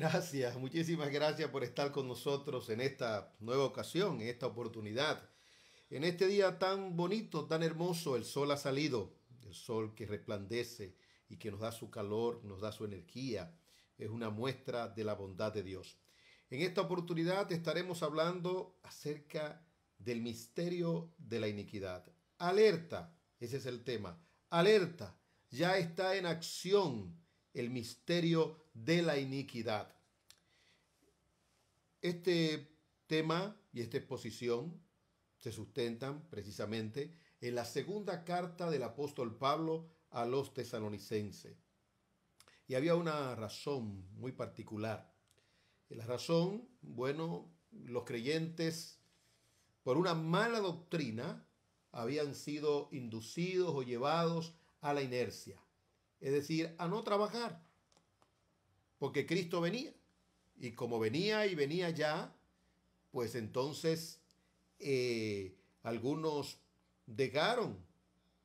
Gracias, muchísimas gracias por estar con nosotros en esta nueva ocasión, en esta oportunidad. En este día tan bonito, tan hermoso, el sol ha salido, el sol que resplandece y que nos da su calor, nos da su energía, es una muestra de la bondad de Dios. En esta oportunidad estaremos hablando acerca del misterio de la iniquidad. Alerta, ese es el tema, alerta, ya está en acción el misterio de la iniquidad. Este tema y esta exposición se sustentan precisamente en la segunda carta del apóstol Pablo a los tesalonicenses. Y había una razón muy particular. La razón, bueno, los creyentes por una mala doctrina habían sido inducidos o llevados a la inercia es decir, a no trabajar, porque Cristo venía, y como venía y venía ya, pues entonces eh, algunos dejaron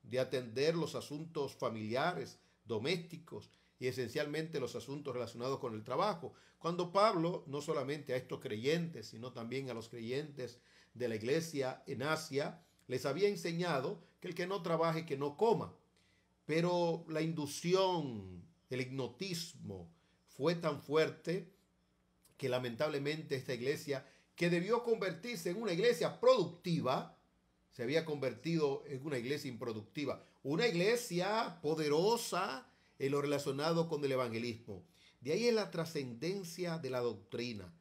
de atender los asuntos familiares, domésticos y esencialmente los asuntos relacionados con el trabajo. Cuando Pablo, no solamente a estos creyentes, sino también a los creyentes de la iglesia en Asia, les había enseñado que el que no trabaje, que no coma. Pero la inducción, el hipnotismo fue tan fuerte que lamentablemente esta iglesia, que debió convertirse en una iglesia productiva, se había convertido en una iglesia improductiva. Una iglesia poderosa en lo relacionado con el evangelismo. De ahí es la trascendencia de la doctrina,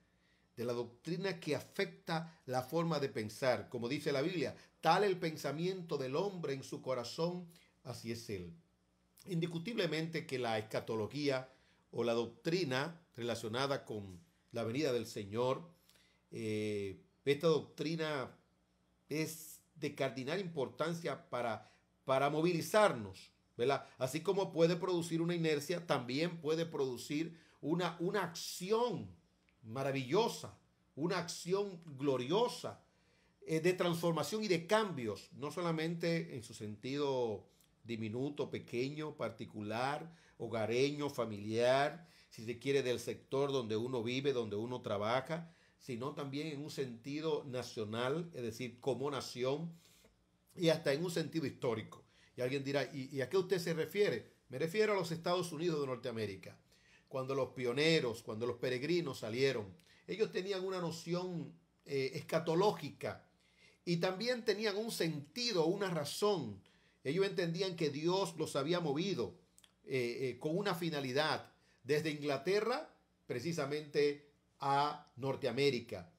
de la doctrina que afecta la forma de pensar. Como dice la Biblia, tal el pensamiento del hombre en su corazón así es Él. Indiscutiblemente que la escatología o la doctrina relacionada con la venida del Señor, eh, esta doctrina es de cardinal importancia para, para movilizarnos, ¿verdad? Así como puede producir una inercia, también puede producir una, una acción maravillosa, una acción gloriosa eh, de transformación y de cambios, no solamente en su sentido diminuto, pequeño, particular, hogareño, familiar, si se quiere del sector donde uno vive, donde uno trabaja, sino también en un sentido nacional, es decir, como nación, y hasta en un sentido histórico. Y alguien dirá, ¿y, a qué usted se refiere? Me refiero a los Estados Unidos de Norteamérica. Cuando los pioneros, cuando los peregrinos salieron, ellos tenían una noción eh, escatológica y también tenían un sentido, una razón ellos entendían que Dios los había movido eh, eh, con una finalidad desde Inglaterra precisamente a Norteamérica.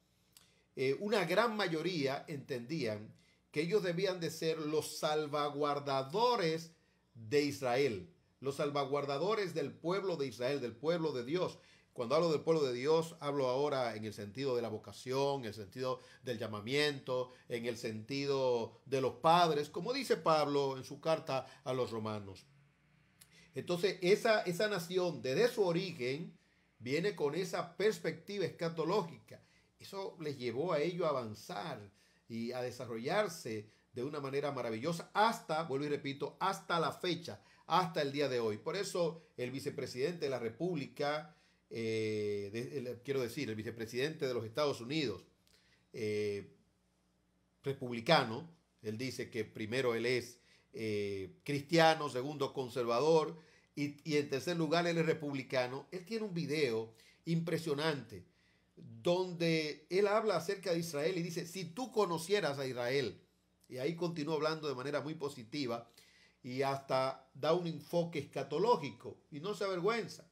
Eh, una gran mayoría entendían que ellos debían de ser los salvaguardadores de Israel, los salvaguardadores del pueblo de Israel, del pueblo de Dios, cuando hablo del pueblo de Dios, hablo ahora en el sentido de la vocación, en el sentido del llamamiento, en el sentido de los padres, como dice Pablo en su carta a los romanos. Entonces, esa, esa nación, desde su origen, viene con esa perspectiva escatológica. Eso les llevó a ellos a avanzar y a desarrollarse de una manera maravillosa hasta, vuelvo y repito, hasta la fecha, hasta el día de hoy. Por eso el vicepresidente de la República, eh, quiero decir, el vicepresidente de los Estados Unidos, eh, republicano, él dice que primero él es eh, cristiano, segundo conservador y, y, en tercer lugar él es republicano, él tiene un video impresionante donde él habla acerca de Israel y dice, si tú conocieras a Israel, y ahí continúa hablando de manera muy positiva y hasta da un enfoque escatológico y no se avergüenza.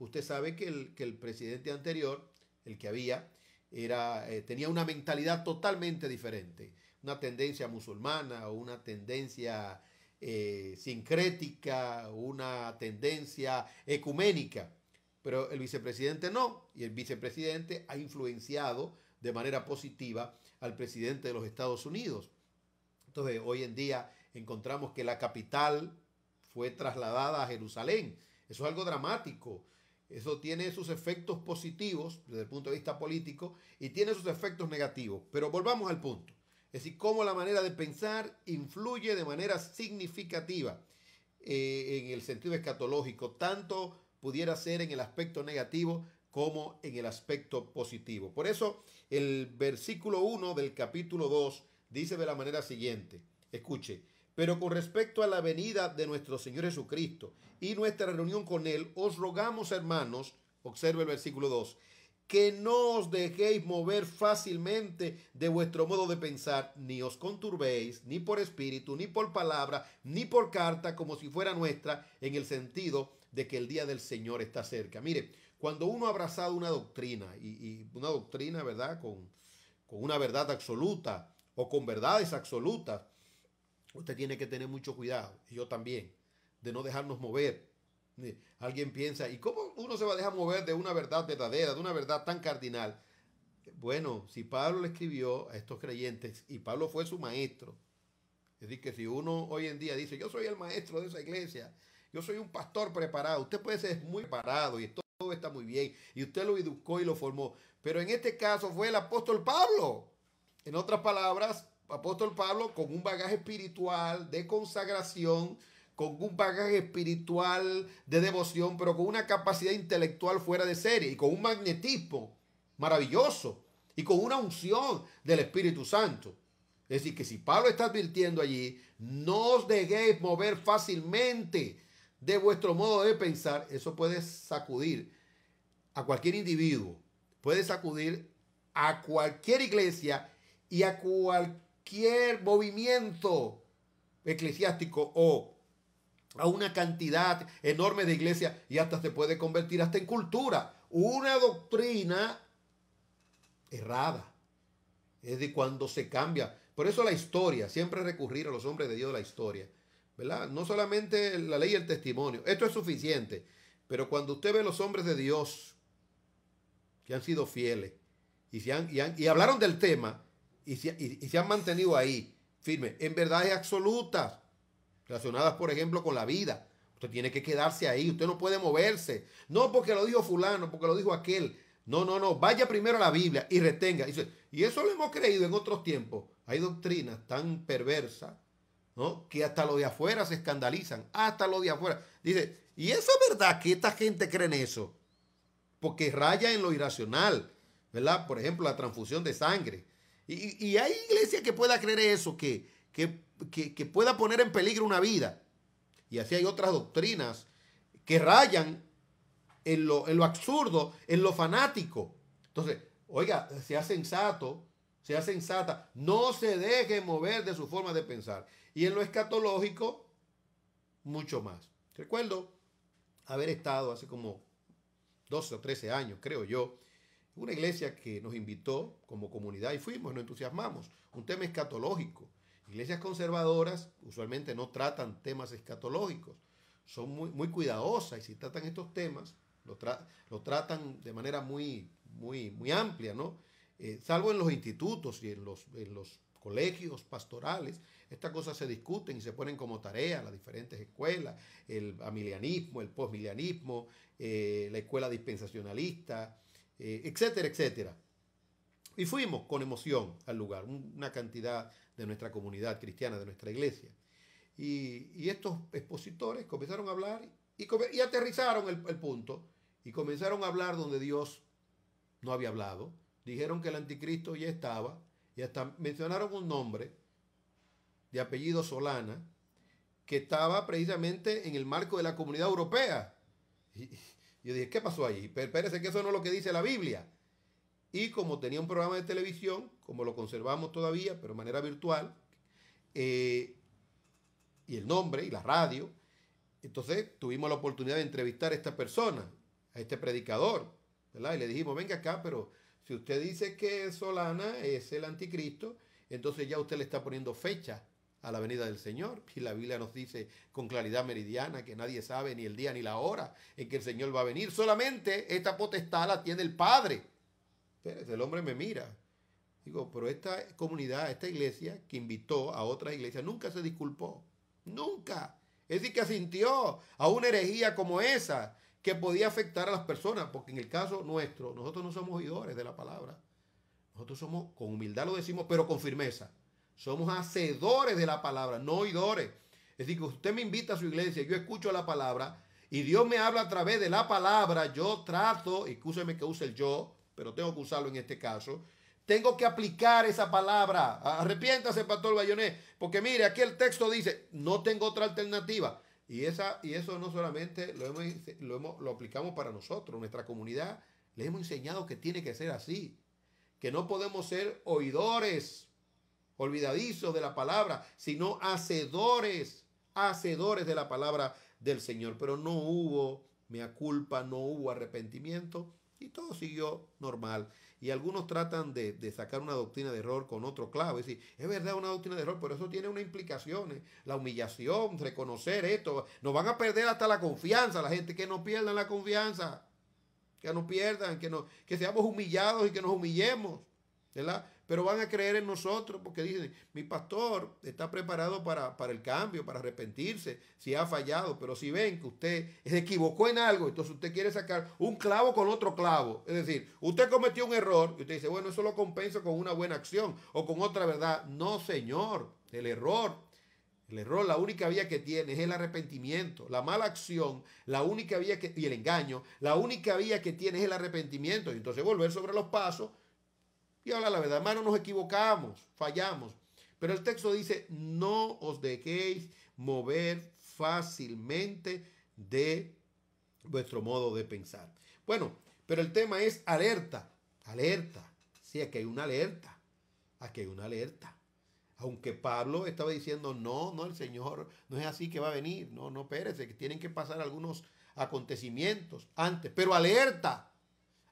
Usted sabe que el, presidente anterior, el que había, era, eh, tenía una mentalidad totalmente diferente, una tendencia musulmana o una tendencia eh, sincrética, una tendencia ecuménica. Pero el vicepresidente no, y el vicepresidente ha influenciado de manera positiva al presidente de los Estados Unidos. Entonces, hoy en día encontramos que la capital fue trasladada a Jerusalén. Eso es algo dramático. Eso tiene sus efectos positivos desde el punto de vista político y tiene sus efectos negativos. Pero volvamos al punto. Es decir, cómo la manera de pensar influye de manera significativa eh, en el sentido escatológico, tanto pudiera ser en el aspecto negativo como en el aspecto positivo. Por eso el versículo 1 del capítulo 2 dice de la manera siguiente, escuche, pero con respecto a la venida de nuestro Señor Jesucristo y nuestra reunión con Él, os rogamos, hermanos, observe el versículo 2, que no os dejéis mover fácilmente de vuestro modo de pensar, ni os conturbéis, ni por espíritu, ni por palabra, ni por carta, como si fuera nuestra, en el sentido de que el día del Señor está cerca. Mire, cuando uno ha abrazado una doctrina, y, una doctrina, ¿verdad? Con, con una verdad absoluta o con verdades absolutas, Usted tiene que tener mucho cuidado, y yo también, de no dejarnos mover. Alguien piensa, ¿y cómo uno se va a dejar mover de una verdad verdadera, de una verdad tan cardinal? Bueno, si Pablo le escribió a estos creyentes, y Pablo fue su maestro, es decir, que si uno hoy en día dice, yo soy el maestro de esa iglesia, yo soy un pastor preparado, usted puede ser muy preparado y todo está muy bien, y usted lo educó y lo formó, pero en este caso fue el apóstol Pablo. En otras palabras, apóstol Pablo con un bagaje espiritual de consagración, con un bagaje espiritual de devoción, pero con una capacidad intelectual fuera de serie y con un magnetismo maravilloso y con una unción del Espíritu Santo. Es decir, que si Pablo está advirtiendo allí, no os dejéis mover fácilmente de vuestro modo de pensar, eso puede sacudir a cualquier individuo, puede sacudir a cualquier iglesia y a cualquier cualquier movimiento eclesiástico o a una cantidad enorme de iglesias y hasta se puede convertir hasta en cultura. Una doctrina errada. Es de cuando se cambia. Por eso la historia, siempre recurrir a los hombres de Dios la historia. ¿verdad? No solamente la ley y el testimonio. Esto es suficiente. Pero cuando usted ve los hombres de Dios que han sido fieles y, se han, y hablaron del tema, y se, han mantenido ahí, firme, en verdades absolutas, relacionadas, por ejemplo, con la vida. Usted tiene que quedarse ahí, usted no puede moverse. No porque lo dijo fulano, porque lo dijo aquel. No, no, no. Vaya primero a la Biblia y retenga. Y eso lo hemos creído en otros tiempos. Hay doctrinas tan perversas, Que hasta lo de afuera se escandalizan. Hasta lo de afuera. Dice, y eso es verdad que esta gente cree en eso. Porque raya en lo irracional, ¿verdad? Por ejemplo, la transfusión de sangre. Y, hay iglesia que pueda creer eso, que, pueda poner en peligro una vida. Y así hay otras doctrinas que rayan en lo, en lo, absurdo, en lo fanático. Entonces, oiga, sea sensato, sea sensata, no se deje mover de su forma de pensar. Y en lo escatológico, mucho más. Recuerdo haber estado hace como 12 o 13 años, creo yo, una iglesia que nos invitó como comunidad y fuimos, nos entusiasmamos. Un tema escatológico. Iglesias conservadoras usualmente no tratan temas escatológicos. Son muy, muy cuidadosas y si tratan estos temas, lo, tratan de manera muy, muy, muy amplia, ¿no? Eh, salvo en los institutos y en los, los colegios pastorales, estas cosas se discuten y se ponen como tarea las diferentes escuelas, el amilianismo, el posmilianismo, eh, la escuela dispensacionalista, eh, etcétera, etcétera. Y fuimos con emoción al lugar, una cantidad de nuestra comunidad cristiana, de nuestra iglesia. Y, estos expositores comenzaron a hablar y, aterrizaron el, el punto y comenzaron a hablar donde Dios no había hablado. Dijeron que el anticristo ya estaba y hasta mencionaron un nombre de apellido Solana que estaba precisamente en el marco de la comunidad europea. Y, yo dije, ¿qué pasó ahí? Pero espérese que eso no es lo que dice la Biblia. Y como tenía un programa de televisión, como lo conservamos todavía, pero de manera virtual, eh, y el nombre y la radio, entonces tuvimos la oportunidad de entrevistar a esta persona, a este predicador, ¿verdad? Y le dijimos, venga acá, pero si usted dice que Solana es el anticristo, entonces ya usted le está poniendo fecha a la venida del Señor. Y la Biblia nos dice con claridad meridiana que nadie sabe ni el día ni la hora en que el Señor va a venir. Solamente esta potestad la tiene el Padre. Pero el hombre me mira. Digo, pero esta comunidad, esta iglesia que invitó a otra iglesia, nunca se disculpó. Nunca. Es decir, que asintió a una herejía como esa que podía afectar a las personas, porque en el caso nuestro, nosotros no somos oidores de la palabra. Nosotros somos, con humildad lo decimos, pero con firmeza. Somos hacedores de la palabra, no oidores. Es decir, que usted me invita a su iglesia, yo escucho la palabra y Dios me habla a través de la palabra. Yo trato, escúcheme que use el yo, pero tengo que usarlo en este caso. Tengo que aplicar esa palabra. Arrepiéntase, Pastor Bayonet, porque mire, aquí el texto dice, no tengo otra alternativa. Y, esa, y eso no solamente lo, hemos, lo aplicamos para nosotros, nuestra comunidad. Le hemos enseñado que tiene que ser así, que no podemos ser oidores olvidadizos de la palabra, sino hacedores, hacedores de la palabra del Señor. Pero no hubo mea culpa, no hubo arrepentimiento y todo siguió normal. Y algunos tratan de, sacar una doctrina de error con otro clavo. Es decir, es verdad una doctrina de error, pero eso tiene unas implicaciones. La humillación, reconocer esto. Nos van a perder hasta la confianza. La gente que no pierdan la confianza. Que no pierdan, que, no, que seamos humillados y que nos humillemos. ¿verdad? pero van a creer en nosotros porque dicen, mi pastor está preparado para, el cambio, para arrepentirse, si ha fallado, pero si ven que usted se equivocó en algo, entonces usted quiere sacar un clavo con otro clavo. Es decir, usted cometió un error y usted dice, bueno, eso lo compenso con una buena acción o con otra verdad. No, señor, el error el error, la única vía que tiene es el arrepentimiento. La mala acción, la única vía que, y el engaño, la única vía que tiene es el arrepentimiento. Y entonces volver sobre los pasos habla la verdad, hermano, nos equivocamos, fallamos. Pero el texto dice, no os dejéis mover fácilmente de vuestro modo de pensar. Bueno, pero el tema es alerta, alerta. Sí, aquí hay una alerta, aquí hay una alerta. Aunque Pablo estaba diciendo, no, no, el Señor no es así que va a venir. No, no, Pérez, que tienen que pasar algunos acontecimientos antes. Pero alerta,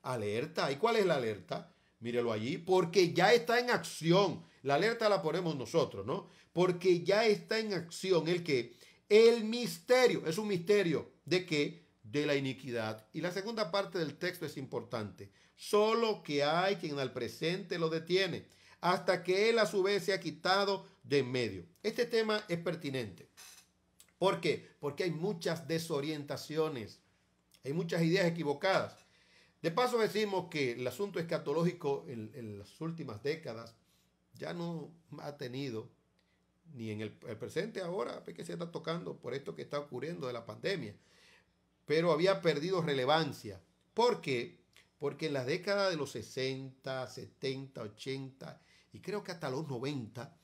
alerta. ¿Y cuál es la alerta? mírelo allí, porque ya está en acción. La alerta la ponemos nosotros, ¿no? Porque ya está en acción el que el misterio, es un misterio de qué de la iniquidad. Y la segunda parte del texto es importante. Solo que hay quien al presente lo detiene, hasta que él a su vez se ha quitado de en medio. Este tema es pertinente. ¿Por qué? Porque hay muchas desorientaciones, hay muchas ideas equivocadas. De paso decimos que el asunto escatológico en, las últimas décadas ya no ha tenido, ni en el, presente ahora, que se está tocando por esto que está ocurriendo de la pandemia, pero había perdido relevancia. ¿Por qué? Porque en las décadas de los 60, 70, 80 y creo que hasta los 90,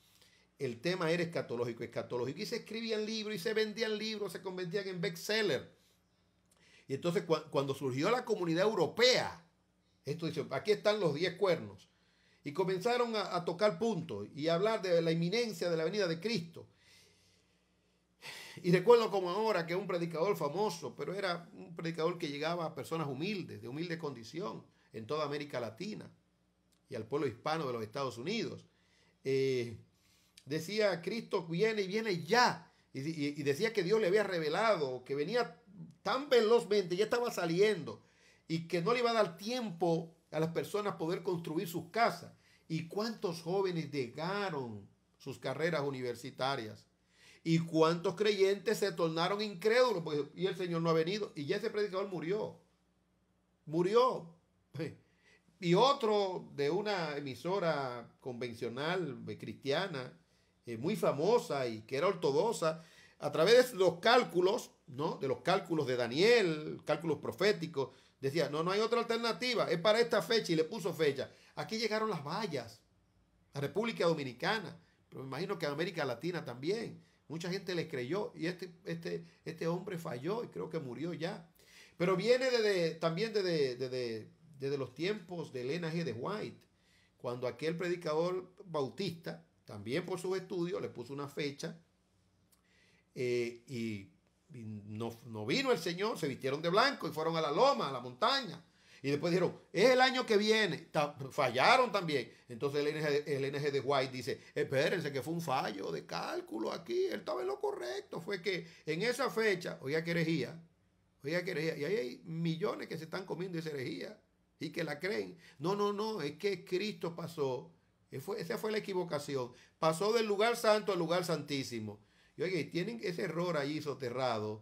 el tema era escatológico, escatológico. Y se escribían libros y se vendían libros, se convertían en bestsellers. Y entonces cuando surgió la comunidad europea, esto dice, aquí están los diez cuernos. Y comenzaron a, tocar puntos y a hablar de la inminencia de la venida de Cristo. Y recuerdo como ahora que un predicador famoso, pero era un predicador que llegaba a personas humildes, de humilde condición, en toda América Latina y al pueblo hispano de los Estados Unidos. Eh, decía, Cristo viene y viene ya. y, decía que Dios le había revelado, que venía tan velozmente ya estaba saliendo y que no le iba a dar tiempo a las personas poder construir sus casas. ¿Y cuántos jóvenes dejaron sus carreras universitarias? ¿Y cuántos creyentes se tornaron incrédulos? y el Señor no ha venido. Y ya ese predicador murió. Murió. Y otro de una emisora convencional eh, cristiana, eh, muy famosa y que era ortodoxa, a través de los cálculos, ¿no? De los cálculos de Daniel, cálculos proféticos, decía, no, no hay otra alternativa, es para esta fecha y le puso fecha. Aquí llegaron las vallas, la República Dominicana, pero me imagino que América Latina también. Mucha gente le creyó y este, este, este hombre falló y creo que murió ya. Pero viene desde, también desde, desde los tiempos de Elena G. de White, cuando aquel predicador bautista, también por sus estudios, le puso una fecha eh, y, no, vino el Señor, se vistieron de blanco y fueron a la loma, a la montaña. Y después dijeron, es el año que viene. fallaron también. Entonces el NG, de White dice, espérense que fue un fallo de cálculo aquí. Él estaba en lo correcto. Fue que en esa fecha, oiga que herejía, oiga que herejía. Y hay millones que se están comiendo esa herejía y que la creen. No, no, no, es que Cristo pasó. Eh, esa fue la equivocación. Pasó del lugar santo al lugar santísimo. Y oye, tienen ese error ahí soterrado,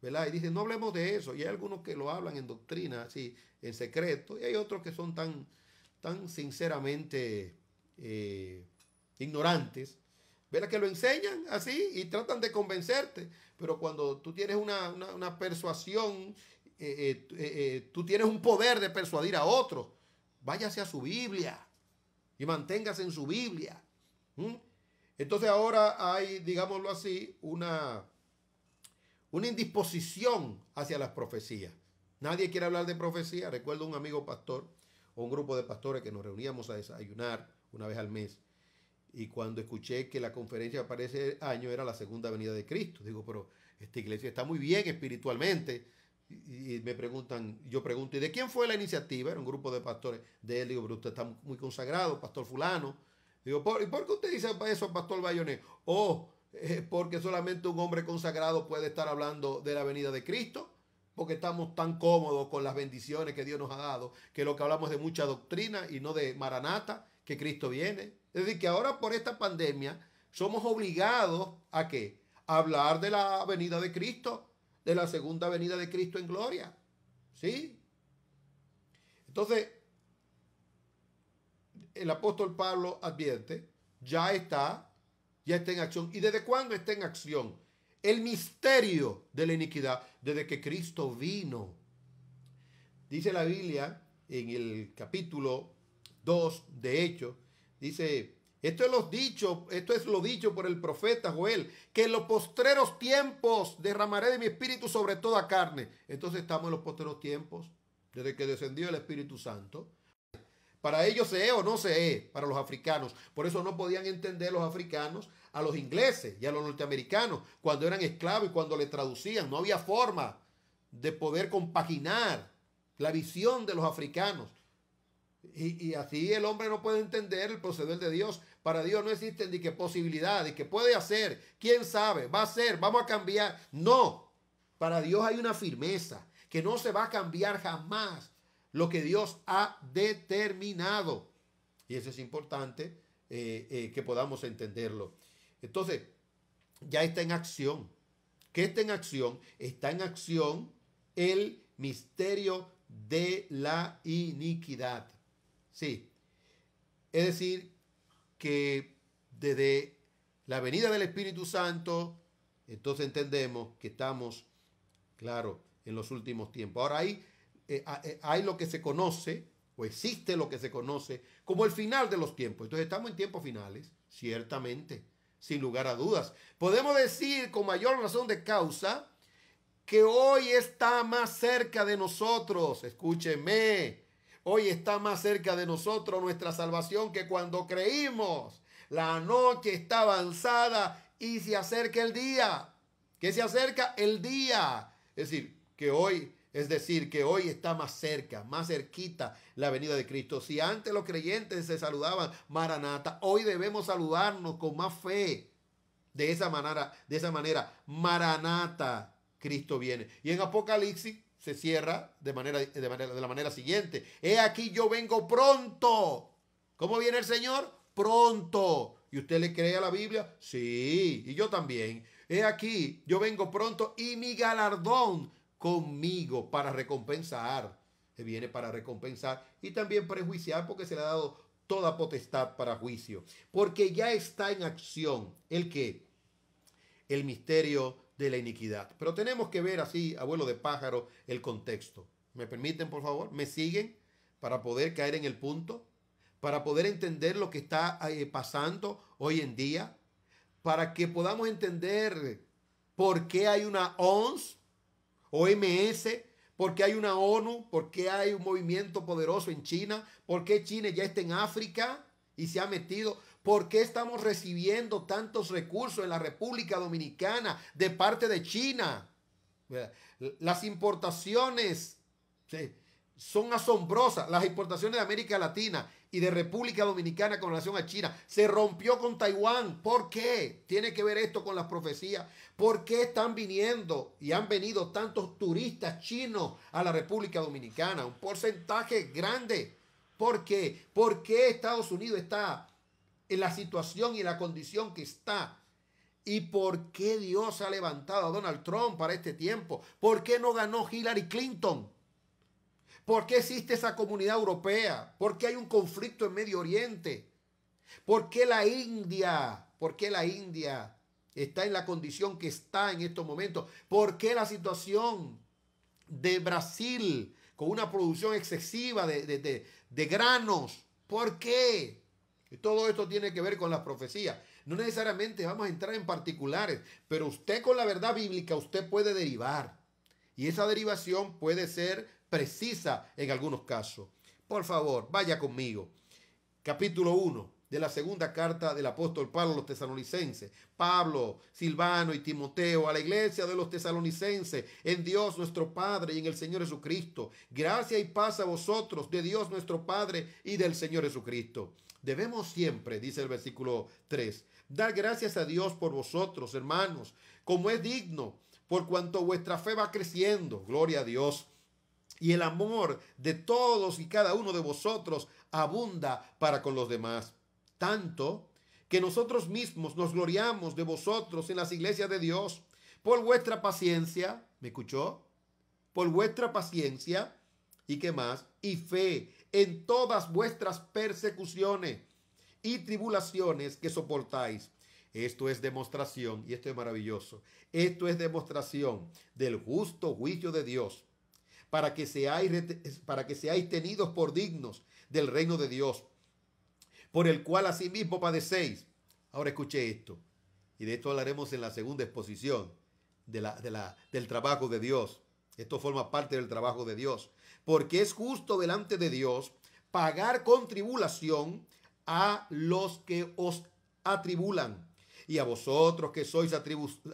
¿verdad? Y dicen, no hablemos de eso. Y hay algunos que lo hablan en doctrina, así, en secreto. Y hay otros que son tan, tan sinceramente eh, ignorantes, ¿verdad? Que lo enseñan así y tratan de convencerte. Pero cuando tú tienes una, una, una persuasión, eh, eh, tú tienes un poder de persuadir a otros. Váyase a su Biblia y manténgase en su Biblia. Entonces ahora hay, digámoslo así, una, una indisposición hacia las profecías. Nadie quiere hablar de profecía. Recuerdo un amigo pastor o un grupo de pastores que nos reuníamos a desayunar una vez al mes. Y cuando escuché que la conferencia para ese año era la segunda venida de Cristo, digo, pero esta iglesia está muy bien espiritualmente. Y, y me preguntan, yo pregunto, ¿y de quién fue la iniciativa? Era un grupo de pastores. De él, digo, pero usted está muy consagrado, pastor fulano. Digo, ¿y por qué usted dice eso, Pastor Bayonet? Oh, eh, porque solamente un hombre consagrado puede estar hablando de la venida de Cristo, porque estamos tan cómodos con las bendiciones que Dios nos ha dado, que lo que hablamos es de mucha doctrina y no de maranata, que Cristo viene. Es decir, que ahora por esta pandemia somos obligados a qué? A hablar de la venida de Cristo, de la segunda venida de Cristo en gloria. ¿Sí? Entonces, el apóstol Pablo advierte, ya está, ya está en acción. ¿Y desde cuándo está en acción? El misterio de la iniquidad, desde que Cristo vino. Dice la Biblia en el capítulo 2 de hecho, dice, esto es, dicho, esto es lo dicho por el profeta Joel, que en los postreros tiempos derramaré de mi espíritu sobre toda carne. Entonces estamos en los postreros tiempos, desde que descendió el Espíritu Santo para ellos se es o no se es, para los africanos. Por eso no podían entender los africanos a los ingleses y a los norteamericanos cuando eran esclavos y cuando le traducían. No había forma de poder compaginar la visión de los africanos. Y, así el hombre no puede entender el proceder de Dios. Para Dios no existen ni qué posibilidades, ni que puede hacer, quién sabe, va a ser, vamos a cambiar. No, para Dios hay una firmeza que no se va a cambiar jamás lo que Dios ha determinado. Y eso es importante eh, eh, que podamos entenderlo. Entonces, ya está en acción. ¿Qué está en acción? Está en acción el misterio de la iniquidad. Sí. Es decir, que desde la venida del Espíritu Santo, entonces entendemos que estamos, claro, en los últimos tiempos. Ahora hay eh, ah, eh, hay lo que se conoce, o existe lo que se conoce, como el final de los tiempos. Entonces estamos en tiempos finales, ciertamente, sin lugar a dudas. Podemos decir con mayor razón de causa que hoy está más cerca de nosotros, escúcheme, hoy está más cerca de nosotros nuestra salvación que cuando creímos. La noche está avanzada y se acerca el día. que se acerca? El día. Es decir, que hoy es decir, que hoy está más cerca, más cerquita la venida de Cristo. Si antes los creyentes se saludaban Maranata, hoy debemos saludarnos con más fe. De esa manera, de esa manera, Maranata, Cristo viene. Y en Apocalipsis se cierra de, manera, de, de la manera siguiente. He aquí yo vengo pronto. ¿Cómo viene el Señor? Pronto. ¿Y usted le cree a la Biblia? Sí, y yo también. He aquí, yo vengo pronto y mi galardón conmigo para recompensar. Se viene para recompensar y también para porque se le ha dado toda potestad para juicio. Porque ya está en acción el que el misterio de la iniquidad. Pero tenemos que ver así, abuelo de pájaro, el contexto. ¿Me permiten, por favor? ¿Me siguen para poder caer en el punto? Para poder entender lo que está eh, pasando hoy en día. Para que podamos entender por qué hay una ONS OMS, porque hay una ONU, porque hay un movimiento poderoso en China, porque China ya está en África y se ha metido. ¿Por qué estamos recibiendo tantos recursos en la República Dominicana de parte de China? Las importaciones. ¿sí? son asombrosas las exportaciones de América Latina y de República Dominicana con relación a China. Se rompió con Taiwán. ¿Por qué? Tiene que ver esto con las profecías. ¿Por qué están viniendo y han venido tantos turistas chinos a la República Dominicana? Un porcentaje grande. ¿Por qué? ¿Por qué Estados Unidos está en la situación y la condición que está? ¿Y por qué Dios ha levantado a Donald Trump para este tiempo? ¿Por qué no ganó Hillary Clinton? ¿Por qué existe esa comunidad europea? ¿Por qué hay un conflicto en Medio Oriente? ¿Por qué la India? ¿Por qué la India está en la condición que está en estos momentos? ¿Por qué la situación de Brasil con una producción excesiva de, granos? ¿Por qué? todo esto tiene que ver con las profecías. No necesariamente vamos a entrar en particulares, pero usted con la verdad bíblica, usted puede derivar. Y esa derivación puede ser precisa en algunos casos. Por favor, vaya conmigo. Capítulo 1 de la segunda carta del apóstol Pablo a los tesalonicenses. Pablo, Silvano y Timoteo, a la iglesia de los tesalonicenses, en Dios nuestro Padre y en el Señor Jesucristo. Gracia y paz a vosotros, de Dios nuestro Padre y del Señor Jesucristo. Debemos siempre, dice el versículo 3, dar gracias a Dios por vosotros, hermanos, como es digno, por cuanto vuestra fe va creciendo. Gloria a Dios y el amor de todos y cada uno de vosotros abunda para con los demás. Tanto que nosotros mismos nos gloriamos de vosotros en las iglesias de Dios por vuestra paciencia, ¿me escuchó? Por vuestra paciencia y qué más, y fe en todas vuestras persecuciones y tribulaciones que soportáis. Esto es demostración, y esto es maravilloso, esto es demostración del justo juicio de Dios para que seáis, para que seáis tenidos por dignos del reino de Dios, por el cual asimismo padecéis. Ahora escuché esto, y de esto hablaremos en la segunda exposición de la, del trabajo de Dios. Esto forma parte del trabajo de Dios, porque es justo delante de Dios pagar con tribulación a los que os atribulan. Y a vosotros que sois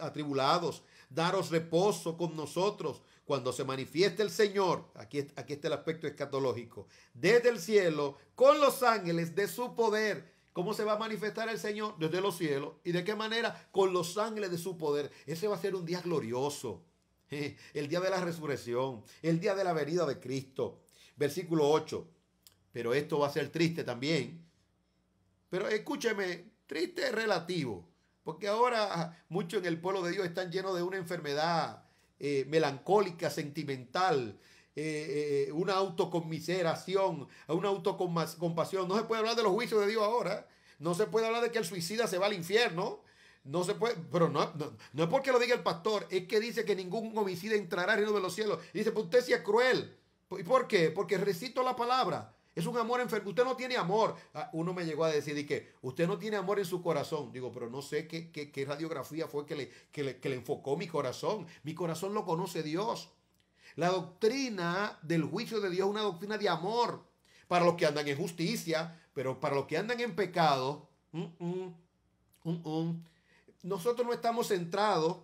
atribulados, daros reposo con nosotros, cuando se manifieste el Señor, aquí, aquí está el aspecto escatológico, desde el cielo, con los ángeles de su poder. ¿Cómo se va a manifestar el Señor? Desde los cielos. ¿Y de qué manera? Con los ángeles de su poder. Ese va a ser un día glorioso. El día de la resurrección. El día de la venida de Cristo. Versículo 8. Pero esto va a ser triste también. Pero escúcheme, triste es relativo. Porque ahora muchos en el pueblo de Dios están llenos de una enfermedad eh, melancólica, sentimental, eh, eh, una autocomiseración, una autocompasión. No se puede hablar de los juicios de Dios ahora. No se puede hablar de que el suicida se va al infierno. No se puede, pero no, no, es porque lo diga el pastor, es que dice que ningún homicida entrará al reino de los cielos. dice, pues usted sí es cruel. ¿Y por qué? Porque recito la palabra. Es un amor enfermo. Usted no tiene amor. Ah, uno me llegó a decir que usted no tiene amor en su corazón. Digo, pero no sé qué, radiografía fue que le, le, enfocó mi corazón. Mi corazón lo conoce Dios. La doctrina del juicio de Dios es una doctrina de amor para los que andan en justicia, pero para los que andan en pecado, mm, mm, mm, nosotros no estamos centrados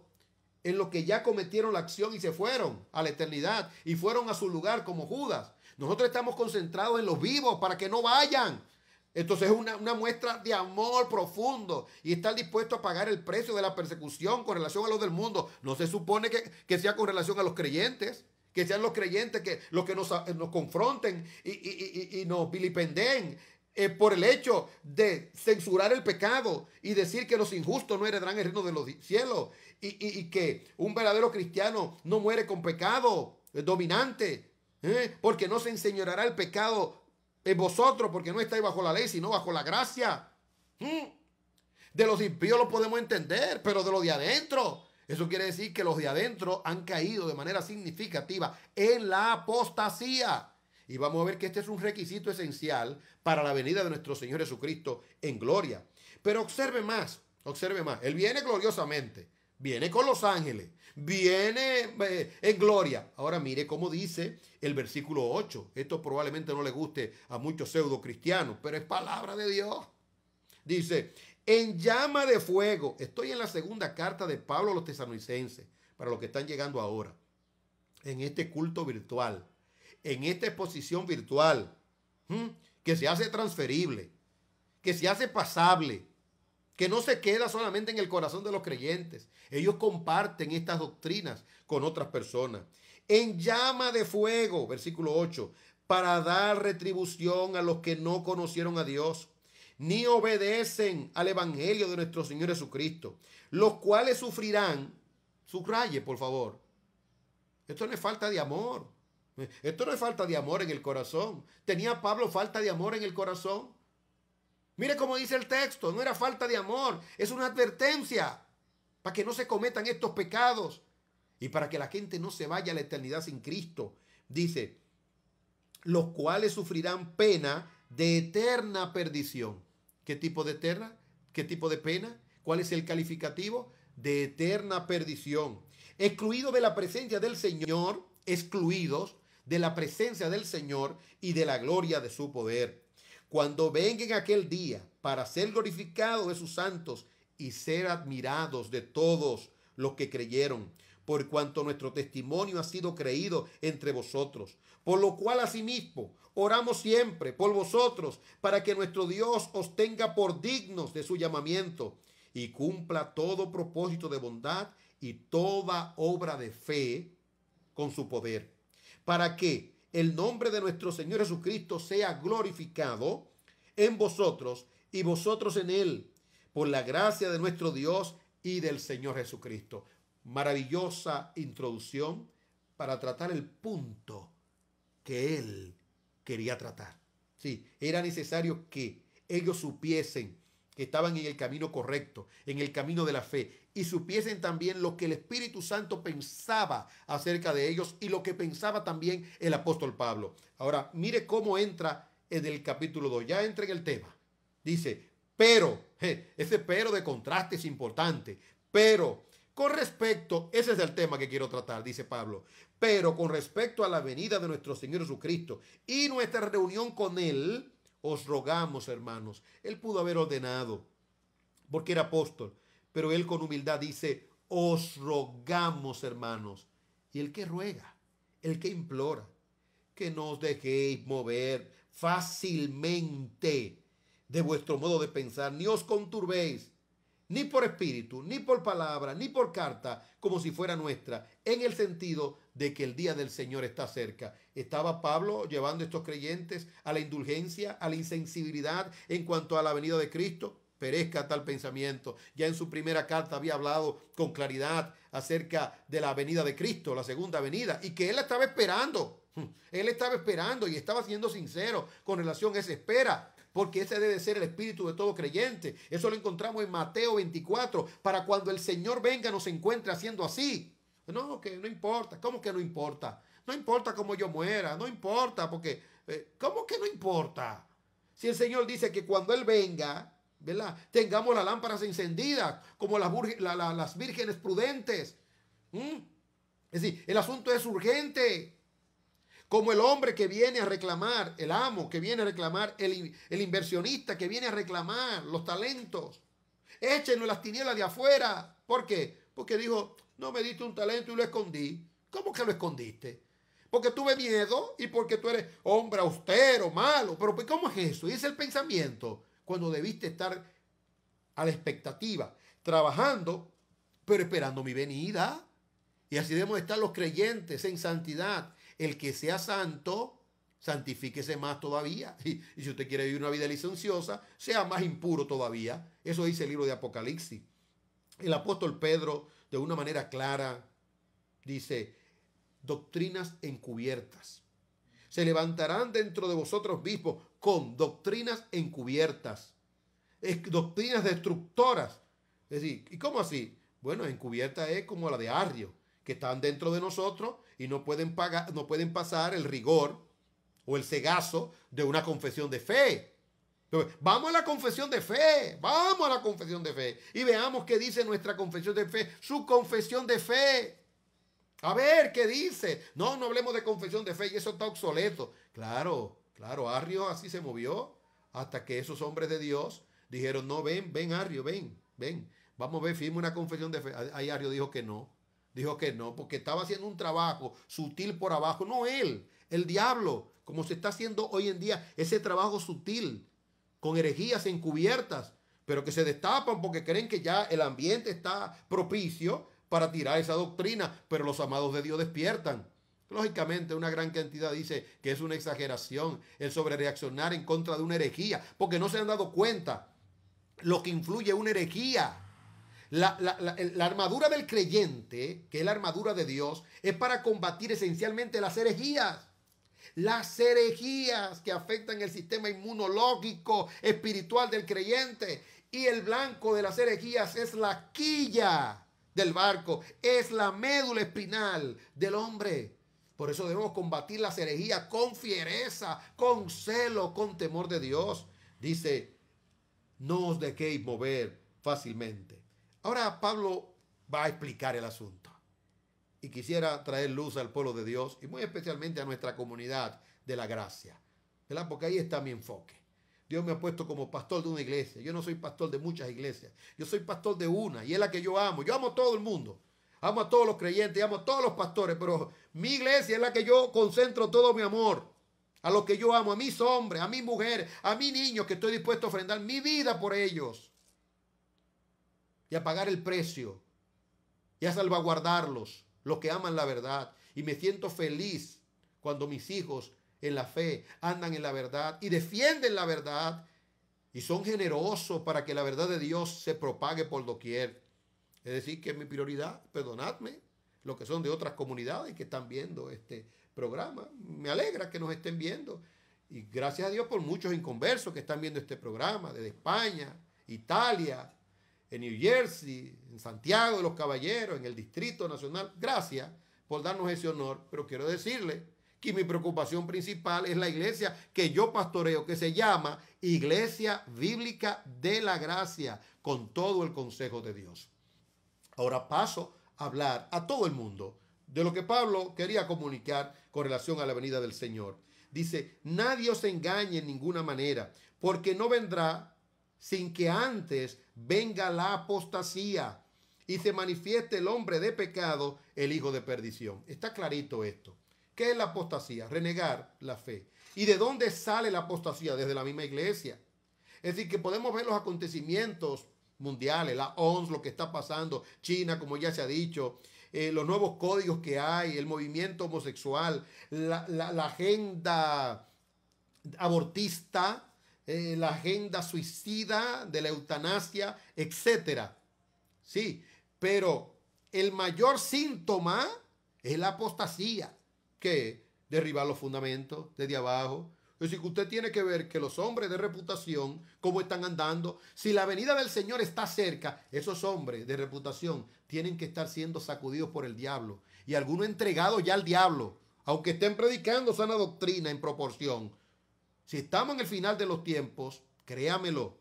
en los que ya cometieron la acción y se fueron a la eternidad y fueron a su lugar como Judas. Nosotros estamos concentrados en los vivos para que no vayan. Entonces es una, muestra de amor profundo y estar dispuesto a pagar el precio de la persecución con relación a los del mundo. No se supone que, sea con relación a los creyentes, que sean los creyentes que, los que nos, confronten y, nos vilipendeen eh, por el hecho de censurar el pecado y decir que los injustos no heredarán el reino de los cielos y, y que un verdadero cristiano no muere con pecado dominante, ¿Eh? porque no se enseñorará el pecado en vosotros, porque no estáis bajo la ley, sino bajo la gracia. ¿Mm? De los impíos lo podemos entender, pero de los de adentro. Eso quiere decir que los de adentro han caído de manera significativa en la apostasía. Y vamos a ver que este es un requisito esencial para la venida de nuestro Señor Jesucristo en gloria. Pero observe más, observe más. Él viene gloriosamente, viene con los ángeles, viene eh, en gloria. Ahora mire cómo dice el versículo 8. Esto probablemente no le guste a muchos pseudo cristianos, pero es palabra de Dios. Dice, en llama de fuego. Estoy en la segunda carta de Pablo a los tesalonicenses, para los que están llegando ahora, en este culto virtual, en esta exposición virtual, que se hace transferible, que se hace pasable, que no se queda solamente en el corazón de los creyentes. Ellos comparten estas doctrinas con otras personas en llama de fuego, versículo 8, para dar retribución a los que no conocieron a Dios, ni obedecen al Evangelio de nuestro Señor Jesucristo, los cuales sufrirán, subraye por favor, esto no es falta de amor, esto no es falta de amor en el corazón, tenía Pablo falta de amor en el corazón, mire cómo dice el texto, no era falta de amor, es una advertencia para que no se cometan estos pecados y para que la gente no se vaya a la eternidad sin Cristo. Dice, los cuales sufrirán pena de eterna perdición. ¿Qué tipo de eterna? ¿Qué tipo de pena? ¿Cuál es el calificativo? De eterna perdición. Excluidos de la presencia del Señor, excluidos de la presencia del Señor y de la gloria de su poder. Cuando vengan aquel día para ser glorificados de sus santos y ser admirados de todos los que creyeron, por cuanto nuestro testimonio ha sido creído entre vosotros. Por lo cual asimismo oramos siempre por vosotros, para que nuestro Dios os tenga por dignos de su llamamiento y cumpla todo propósito de bondad y toda obra de fe con su poder, para que el nombre de nuestro Señor Jesucristo sea glorificado en vosotros y vosotros en él, por la gracia de nuestro Dios y del Señor Jesucristo maravillosa introducción para tratar el punto que él quería tratar. Sí, era necesario que ellos supiesen que estaban en el camino correcto, en el camino de la fe, y supiesen también lo que el Espíritu Santo pensaba acerca de ellos y lo que pensaba también el apóstol Pablo. Ahora, mire cómo entra en el capítulo 2, ya entra en el tema. Dice, pero, ese pero de contraste es importante, pero con respecto, ese es el tema que quiero tratar, dice Pablo, pero con respecto a la venida de nuestro Señor Jesucristo y nuestra reunión con Él, os rogamos, hermanos, Él pudo haber ordenado, porque era apóstol, pero Él con humildad dice, os rogamos, hermanos, y el que ruega, el que implora, que no os dejéis mover fácilmente de vuestro modo de pensar, ni os conturbéis ni por espíritu, ni por palabra, ni por carta, como si fuera nuestra, en el sentido de que el día del Señor está cerca. Estaba Pablo llevando a estos creyentes a la indulgencia, a la insensibilidad en cuanto a la venida de Cristo. Perezca tal pensamiento. Ya en su primera carta había hablado con claridad acerca de la venida de Cristo, la segunda venida, y que él la estaba esperando. Hm, él estaba esperando y estaba siendo sincero con relación a esa espera porque ese debe ser el espíritu de todo creyente. Eso lo encontramos en Mateo 24, para cuando el Señor venga nos encuentre haciendo así. No, que no importa, ¿cómo que no importa? No importa cómo yo muera, no importa, porque, eh, ¿cómo que no importa? Si el Señor dice que cuando Él venga, ¿verdad? Tengamos las lámparas encendidas, como las, las vírgenes prudentes. ¿Mm? Es decir, el asunto es urgente como el hombre que viene a reclamar, el amo que viene a reclamar, el, inversionista que viene a reclamar los talentos. Échenos las tinieblas de afuera. ¿Por qué? Porque dijo, no me diste un talento y lo escondí. ¿Cómo que lo escondiste? Porque tuve miedo y porque tú eres hombre austero, malo. Pero pues, ¿cómo es eso? Y es el pensamiento cuando debiste estar a la expectativa, trabajando, pero esperando mi venida. Y así debemos estar los creyentes en santidad, el que sea santo, santifíquese más todavía. Y, si usted quiere vivir una vida licenciosa, sea más impuro todavía. Eso dice el libro de Apocalipsis. El apóstol Pedro, de una manera clara, dice, doctrinas encubiertas. Se levantarán dentro de vosotros bispos con doctrinas encubiertas, doctrinas destructoras. Es decir, ¿y cómo así? Bueno, encubierta es como la de Arrio que están dentro de nosotros y no pueden, pagar, no pueden pasar el rigor o el cegazo de una confesión de fe. vamos a la confesión de fe, vamos a la confesión de fe y veamos qué dice nuestra confesión de fe, su confesión de fe. A ver qué dice. No, no hablemos de confesión de fe y eso está obsoleto. Claro, claro, Arrio así se movió hasta que esos hombres de Dios dijeron, no, ven, ven Arrio, ven, ven. Vamos a ver, firme una confesión de fe. Ahí Arrio dijo que no. Dijo que no, porque estaba haciendo un trabajo sutil por abajo. No él, el diablo, como se está haciendo hoy en día, ese trabajo sutil, con herejías encubiertas, pero que se destapan porque creen que ya el ambiente está propicio para tirar esa doctrina, pero los amados de Dios despiertan. Lógicamente, una gran cantidad dice que es una exageración el sobrereaccionar en contra de una herejía, porque no se han dado cuenta lo que influye una herejía la, armadura del creyente, que es la armadura de Dios, es para combatir esencialmente las herejías. Las herejías que afectan el sistema inmunológico, espiritual del creyente. Y el blanco de las herejías es la quilla del barco, es la médula espinal del hombre. Por eso debemos combatir las herejías con fiereza, con celo, con temor de Dios. Dice, no os dejéis mover fácilmente Ahora Pablo va a explicar el asunto. Y quisiera traer luz al pueblo de Dios y muy especialmente a nuestra comunidad de la gracia. Porque ahí está mi enfoque. Dios me ha puesto como pastor de una iglesia. Yo no soy pastor de muchas iglesias. Yo soy pastor de una y es la que yo amo. Yo amo a todo el mundo. Amo a todos los creyentes, amo a todos los pastores, pero mi iglesia es la que yo concentro todo mi amor. A los que yo amo, a mis hombres, a mis mujeres, a mis niños que estoy dispuesto a ofrendar mi vida por ellos a pagar el precio y a salvaguardarlos, los que aman la verdad. Y me siento feliz cuando mis hijos en la fe andan en la verdad y defienden la verdad y son generosos para que la verdad de Dios se propague por doquier. Es decir, que es mi prioridad, perdonadme, los que son de otras comunidades que están viendo este programa. Me alegra que nos estén viendo. Y gracias a Dios por muchos inconversos que están viendo este programa, desde España, Italia, en New Jersey, en Santiago de los Caballeros, en el Distrito Nacional. Gracias por darnos ese honor, pero quiero decirle que mi preocupación principal es la iglesia que yo pastoreo, que se llama Iglesia Bíblica de la Gracia, con todo el consejo de Dios. Ahora paso a hablar a todo el mundo de lo que Pablo quería comunicar con relación a la venida del Señor. Dice, nadie os engañe en ninguna manera, porque no vendrá sin que antes venga la apostasía y se manifieste el hombre de pecado, el hijo de perdición. Está clarito esto. ¿Qué es la apostasía? Renegar la fe. ¿Y de dónde sale la apostasía? Desde la misma iglesia. Es decir, que podemos ver los acontecimientos mundiales, la ONS, lo que está pasando, China, como ya se ha dicho, eh, los nuevos códigos que hay, el movimiento homosexual, la agenda abortista, eh, la agenda suicida de la eutanasia, etcétera. Sí, pero el mayor síntoma es la apostasía, que derribar los fundamentos desde abajo. Es decir, que usted tiene que ver que los hombres de reputación, cómo están andando, si la venida del Señor está cerca, esos hombres de reputación tienen que estar siendo sacudidos por el diablo y algunos entregados ya al diablo, aunque estén predicando sana doctrina en proporción si estamos en el final de los tiempos, créamelo,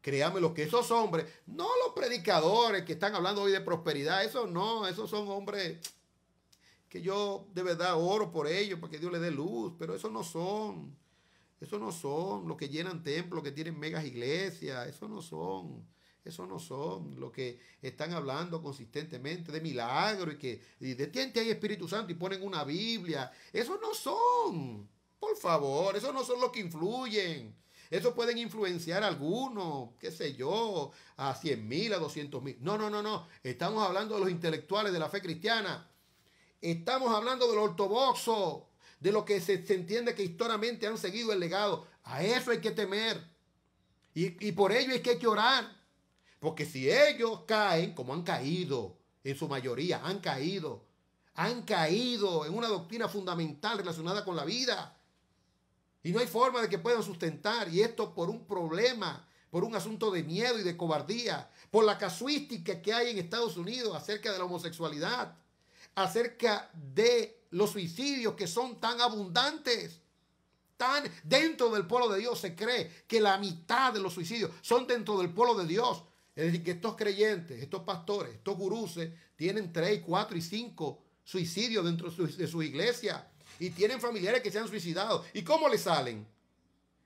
créamelo que esos hombres, no los predicadores que están hablando hoy de prosperidad, esos no, esos son hombres que yo de verdad oro por ellos para que Dios les dé luz, pero esos no son. Esos no son los que llenan templos, que tienen megas iglesias, esos no son. Esos no son los que están hablando consistentemente de milagro y que y detente hay Espíritu Santo y ponen una Biblia. Esos no son. Por favor, esos no son los que influyen. Eso pueden influenciar a algunos, qué sé yo, a 100 mil, a 200 mil. No, no, no, no. Estamos hablando de los intelectuales de la fe cristiana. Estamos hablando del ortodoxo de lo que se, entiende que históricamente han seguido el legado. A eso hay que temer. Y, por ello hay que orar. Porque si ellos caen, como han caído, en su mayoría, han caído, han caído en una doctrina fundamental relacionada con la vida y no hay forma de que puedan sustentar. Y esto por un problema, por un asunto de miedo y de cobardía, por la casuística que hay en Estados Unidos acerca de la homosexualidad, acerca de los suicidios que son tan abundantes. Tan dentro del pueblo de Dios se cree que la mitad de los suicidios son dentro del pueblo de Dios. Es decir, que estos creyentes, estos pastores, estos guruses, tienen tres, cuatro y cinco suicidios dentro de su iglesia y tienen familiares que se han suicidado. ¿Y cómo les salen?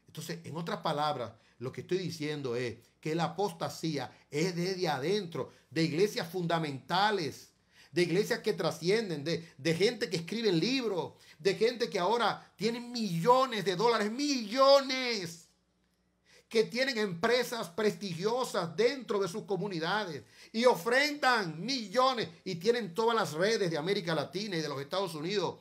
Entonces, en otras palabras, lo que estoy diciendo es que la apostasía es desde adentro, de iglesias fundamentales, de iglesias que trascienden, de, de gente que escribe libros, de gente que ahora tiene millones de dólares, millones, que tienen empresas prestigiosas dentro de sus comunidades y ofrendan millones y tienen todas las redes de América Latina y de los Estados Unidos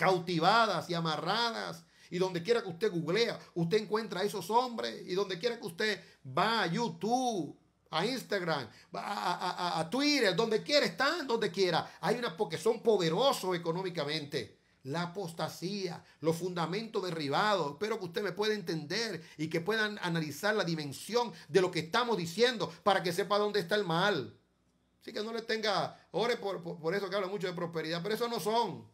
cautivadas y amarradas. Y donde quiera que usted googlea, usted encuentra a esos hombres. Y donde quiera que usted va a YouTube, a Instagram, a, Twitter, donde quiera, están donde quiera. Hay una porque son poderosos económicamente. La apostasía, los fundamentos derribados. Espero que usted me pueda entender y que puedan analizar la dimensión de lo que estamos diciendo para que sepa dónde está el mal. Así que no le tenga, ore por, por eso que habla mucho de prosperidad, pero eso no son.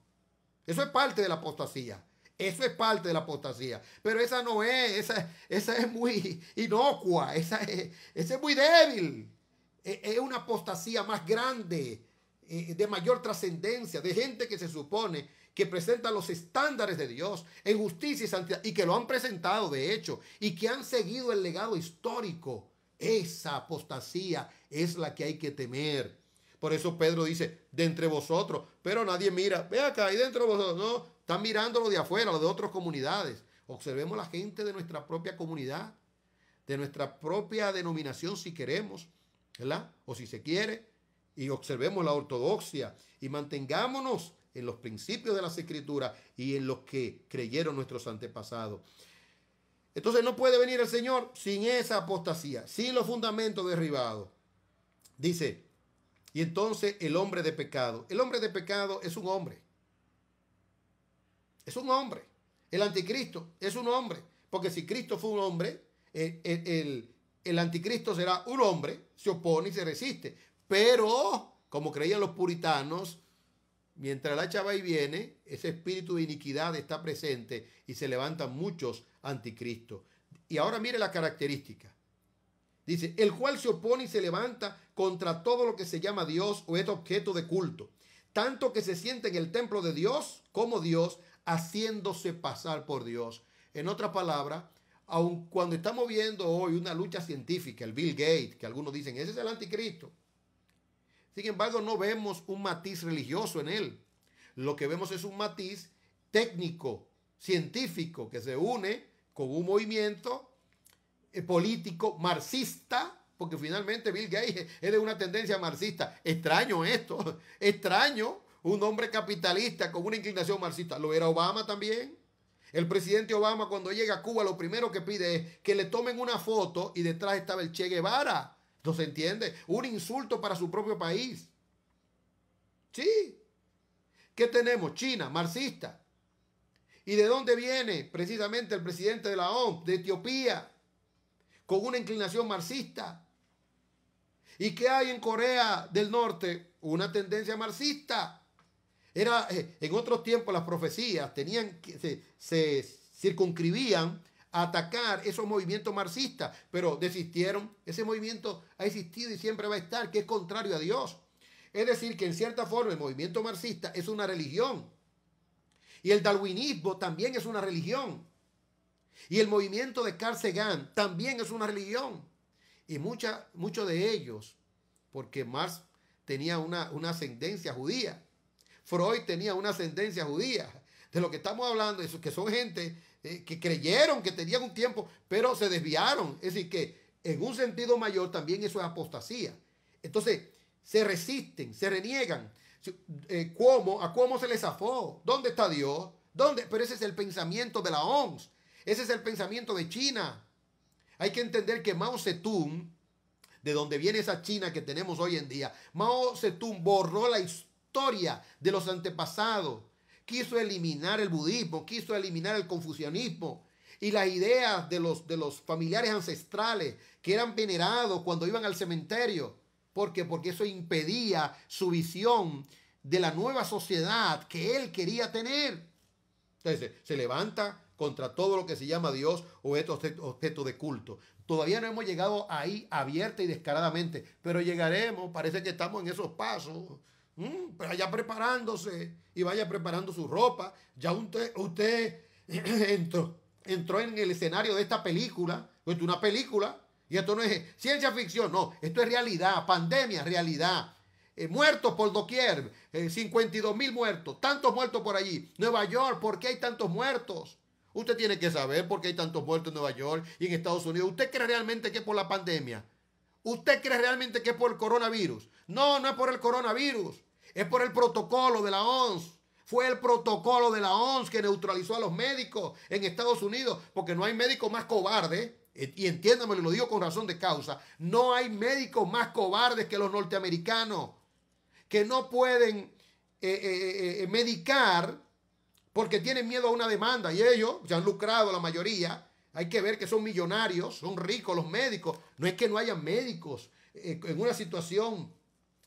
Eso es parte de la apostasía. Eso es parte de la apostasía. Pero esa no es, esa, es muy inocua, esa es, esa es muy débil. E, es una apostasía más grande, eh, de mayor trascendencia, de gente que se supone que presenta los estándares de Dios en justicia y santidad, y que lo han presentado de hecho, y que han seguido el legado histórico. Esa apostasía es la que hay que temer. Por eso Pedro dice, de entre vosotros, pero nadie mira, ve acá, Ahí dentro de vosotros, no, están mirando lo de afuera, lo de otras comunidades. Observemos la gente de nuestra propia comunidad, de nuestra propia denominación si queremos, ¿verdad? O si se quiere, y observemos la ortodoxia y mantengámonos en los principios de las escrituras y en los que creyeron nuestros antepasados. Entonces no puede venir el Señor sin esa apostasía, sin los fundamentos derribados. Dice, y entonces el hombre de pecado. El hombre de pecado es un hombre. Es un hombre. El anticristo es un hombre. Porque si Cristo fue un hombre, el, anticristo será un hombre, se opone y se resiste. Pero, como creían los puritanos, mientras la chava y viene, ese espíritu de iniquidad está presente y se levantan muchos anticristos. Y ahora mire la característica. Dice, el cual se opone y se levanta contra todo lo que se llama Dios o es objeto de culto, tanto que se siente en el templo de Dios como Dios, haciéndose pasar por Dios. En otra palabra aun cuando estamos viendo hoy una lucha científica, el Bill Gates, que algunos dicen, ese es el anticristo. Sin embargo, no vemos un matiz religioso en él. Lo que vemos es un matiz técnico, científico, que se une con un movimiento eh, político marxista porque finalmente Bill Gates es de una tendencia marxista. Extraño esto, extraño un hombre capitalista con una inclinación marxista. Lo era Obama también. El presidente Obama cuando llega a Cuba lo primero que pide es que le tomen una foto y detrás estaba el Che Guevara. ¿No se entiende? Un insulto para su propio país. Sí. ¿Qué tenemos? China, marxista. ¿Y de dónde viene precisamente el presidente de la ONU De Etiopía con una inclinación marxista. ¿Y qué hay en Corea del Norte? Una tendencia marxista. Era, eh, en otros tiempos las profecías tenían, se, se circunscribían a atacar esos movimientos marxistas, pero desistieron. Ese movimiento ha existido y siempre va a estar, que es contrario a Dios. Es decir, que en cierta forma el movimiento marxista es una religión. Y el darwinismo también es una religión. Y el movimiento de Carl Sagan también es una religión. Y muchos de ellos, porque Marx tenía una, ascendencia judía, Freud tenía una ascendencia judía. De lo que estamos hablando, es que son gente eh, que creyeron que tenían un tiempo, pero se desviaron. Es decir, que en un sentido mayor también eso es apostasía. Entonces, se resisten, se reniegan. Eh, ¿Cómo? ¿A cómo se les zafó? ¿Dónde está Dios? ¿Dónde? Pero ese es el pensamiento de la OMS. Ese es el pensamiento de China. Hay que entender que Mao Zedong, de donde viene esa China que tenemos hoy en día, Mao Zedong borró la historia de los antepasados, quiso eliminar el budismo, quiso eliminar el confucianismo y la ideas de los, de los familiares ancestrales que eran venerados cuando iban al cementerio. ¿Por Porque eso impedía su visión de la nueva sociedad que él quería tener. Entonces se levanta contra todo lo que se llama Dios o estos objeto de culto. Todavía no hemos llegado ahí abierta y descaradamente, pero llegaremos, parece que estamos en esos pasos. vaya allá preparándose y vaya preparando su ropa. Ya usted, entró, en el escenario de esta película, pues es una película, y esto no es ciencia ficción, no, esto es realidad, pandemia, realidad. Eh, muertos por doquier, 52 eh, mil muertos, tantos muertos por allí. Nueva York, ¿por qué hay tantos muertos? Usted tiene que saber por qué hay tantos muertos en Nueva York y en Estados Unidos. ¿Usted cree realmente que es por la pandemia? ¿Usted cree realmente que es por el coronavirus? No, no es por el coronavirus. Es por el protocolo de la ONS. Fue el protocolo de la ONS que neutralizó a los médicos en Estados Unidos, porque no hay médico más cobarde, y entiéndame, lo digo con razón de causa, no hay médicos más cobardes que los norteamericanos, que no pueden eh, eh, eh, medicar porque tienen miedo a una demanda y ellos ya han lucrado la mayoría. Hay que ver que son millonarios, son ricos los médicos. No es que no haya médicos eh, en una situación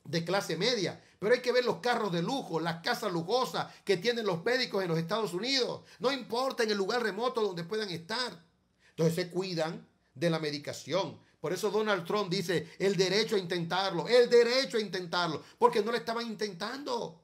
de clase media, pero hay que ver los carros de lujo, las casas lujosas que tienen los médicos en los Estados Unidos. No importa en el lugar remoto donde puedan estar. Entonces se cuidan de la medicación. Por eso Donald Trump dice el derecho a intentarlo, el derecho a intentarlo, porque no lo estaban intentando.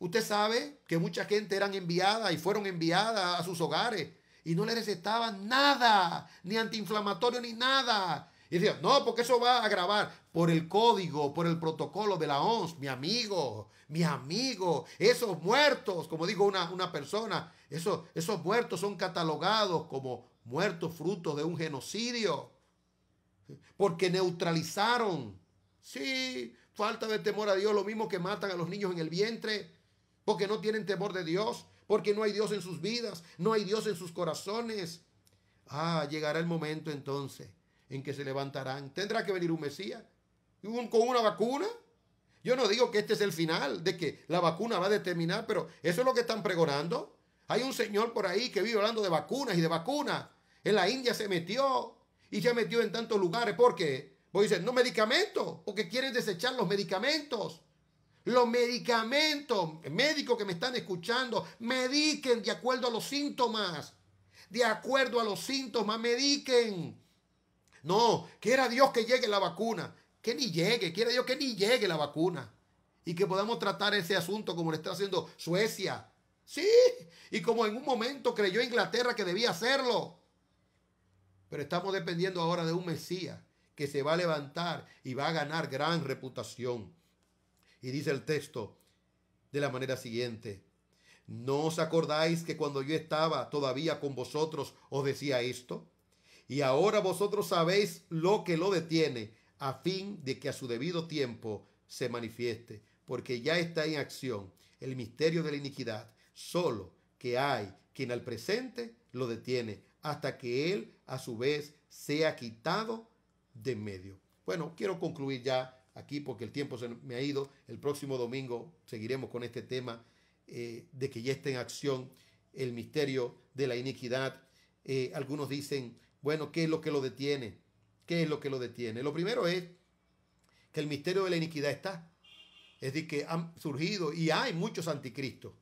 Usted sabe que mucha gente eran enviadas y fueron enviadas a sus hogares y no les recetaban nada, ni antiinflamatorio ni nada. Y decía, no, porque eso va a agravar por el código, por el protocolo de la ONS. mi amigo, mi amigo, esos muertos, como dijo una, una persona, esos, esos muertos son catalogados como muertos fruto de un genocidio, porque neutralizaron, sí, falta de temor a Dios, lo mismo que matan a los niños en el vientre, porque no tienen temor de Dios, porque no hay Dios en sus vidas, no hay Dios en sus corazones. Ah, llegará el momento entonces en que se levantarán. Tendrá que venir un Mesías ¿Un, con una vacuna. Yo no digo que este es el final, de que la vacuna va a determinar, pero eso es lo que están pregonando. Hay un señor por ahí que vive hablando de vacunas y de vacunas. En la India se metió y se metió en tantos lugares porque, qué? Porque decir, no medicamentos, porque quieren desechar los medicamentos. Los medicamentos, médicos que me están escuchando, mediquen de acuerdo a los síntomas. De acuerdo a los síntomas, mediquen. No, quiera Dios que llegue la vacuna. Que ni llegue, quiera Dios que ni llegue la vacuna. Y que podamos tratar ese asunto como lo está haciendo Suecia. Sí, y como en un momento creyó Inglaterra que debía hacerlo. Pero estamos dependiendo ahora de un Mesías que se va a levantar y va a ganar gran reputación. Y dice el texto de la manera siguiente. ¿No os acordáis que cuando yo estaba todavía con vosotros os decía esto? Y ahora vosotros sabéis lo que lo detiene a fin de que a su debido tiempo se manifieste, porque ya está en acción el misterio de la iniquidad, solo que hay quien al presente lo detiene hasta que él a su vez sea quitado de medio. Bueno, quiero concluir ya aquí porque el tiempo se me ha ido. El próximo domingo seguiremos con este tema eh, de que ya está en acción el misterio de la iniquidad. Eh, algunos dicen, bueno, ¿qué es lo que lo detiene? ¿Qué es lo que lo detiene? Lo primero es que el misterio de la iniquidad está. Es decir, que han surgido y hay muchos anticristos.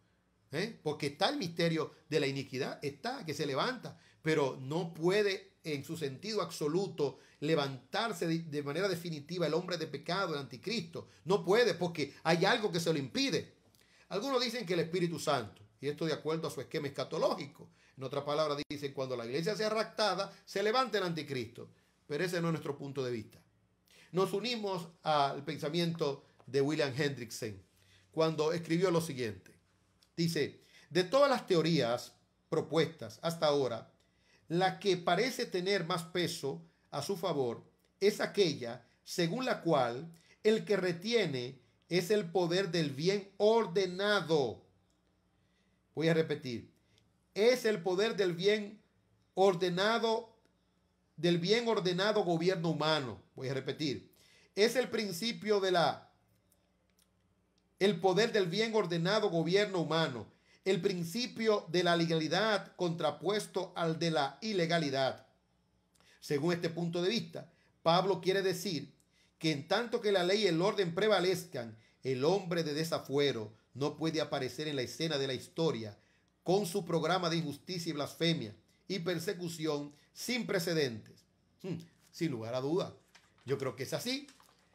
¿eh? Porque está el misterio de la iniquidad, está, que se levanta, pero no puede en su sentido absoluto levantarse de, manera definitiva el hombre de pecado, el anticristo. No puede porque hay algo que se lo impide. Algunos dicen que el Espíritu Santo, y esto de acuerdo a su esquema escatológico. En otras palabras, dicen, cuando la iglesia sea raptada, se levanta el anticristo. Pero ese no es nuestro punto de vista. Nos unimos al pensamiento de William Hendrickson cuando escribió lo siguiente. Dice, de todas las teorías propuestas hasta ahora, la que parece tener más peso a su favor es aquella según la cual el que retiene es el poder del bien ordenado. Voy a repetir. Es el poder del bien ordenado, del bien ordenado gobierno humano. Voy a repetir. Es el principio de la, el poder del bien ordenado gobierno humano el principio de la legalidad contrapuesto al de la ilegalidad. Según este punto de vista, Pablo quiere decir que en tanto que la ley y el orden prevalezcan, el hombre de desafuero no puede aparecer en la escena de la historia con su programa de injusticia y blasfemia y persecución sin precedentes. Hmm, sin lugar a duda. Yo creo que es así.